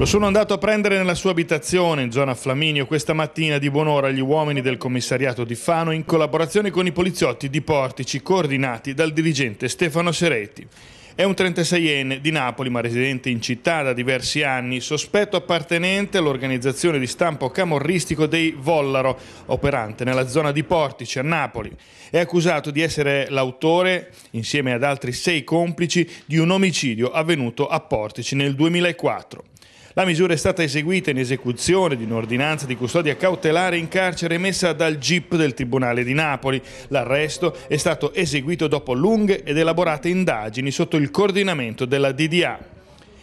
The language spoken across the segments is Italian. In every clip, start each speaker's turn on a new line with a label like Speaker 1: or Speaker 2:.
Speaker 1: Lo sono andato a prendere nella sua abitazione in zona Flaminio questa mattina di buon'ora gli uomini del commissariato di Fano in collaborazione con i poliziotti di Portici coordinati dal dirigente Stefano Sereti. È un 36enne di Napoli ma residente in città da diversi anni, sospetto appartenente all'organizzazione di stampo camorristico dei Vollaro, operante nella zona di Portici a Napoli. È accusato di essere l'autore, insieme ad altri sei complici, di un omicidio avvenuto a Portici nel 2004. La misura è stata eseguita in esecuzione di un'ordinanza di custodia cautelare in carcere emessa dal GIP del Tribunale di Napoli. L'arresto è stato eseguito dopo lunghe ed elaborate indagini sotto il coordinamento della DDA.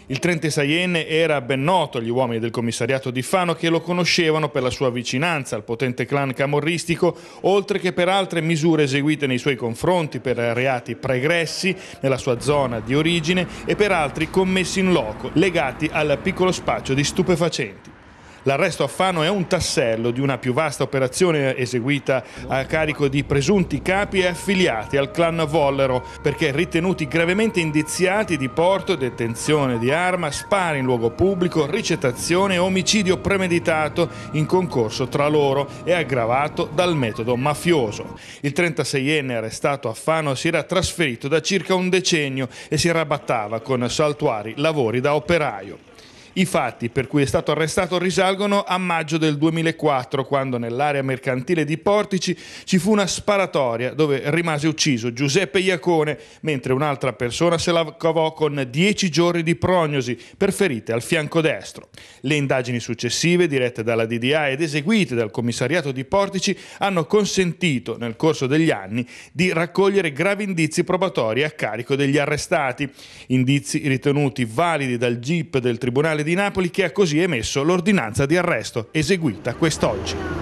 Speaker 1: Il 36enne era ben noto agli uomini del commissariato di Fano che lo conoscevano per la sua vicinanza al potente clan camorristico, oltre che per altre misure eseguite nei suoi confronti per reati pregressi nella sua zona di origine e per altri commessi in loco legati al piccolo spaccio di stupefacenti. L'arresto a Fano è un tassello di una più vasta operazione eseguita a carico di presunti capi e affiliati al clan Vollero perché ritenuti gravemente indiziati di porto, detenzione di arma, spari in luogo pubblico, ricettazione e omicidio premeditato in concorso tra loro e aggravato dal metodo mafioso. Il 36enne arrestato a Fano si era trasferito da circa un decennio e si arrabattava con saltuari lavori da operaio. I fatti per cui è stato arrestato risalgono a maggio del 2004, quando nell'area mercantile di Portici ci fu una sparatoria dove rimase ucciso Giuseppe Iacone, mentre un'altra persona se la cavò con 10 giorni di prognosi per ferite al fianco destro. Le indagini successive, dirette dalla DDA ed eseguite dal commissariato di Portici, hanno consentito, nel corso degli anni, di raccogliere gravi indizi probatori a carico degli arrestati. Indizi ritenuti validi dal GIP del Tribunale di di Napoli che ha così emesso l'ordinanza di arresto eseguita quest'oggi.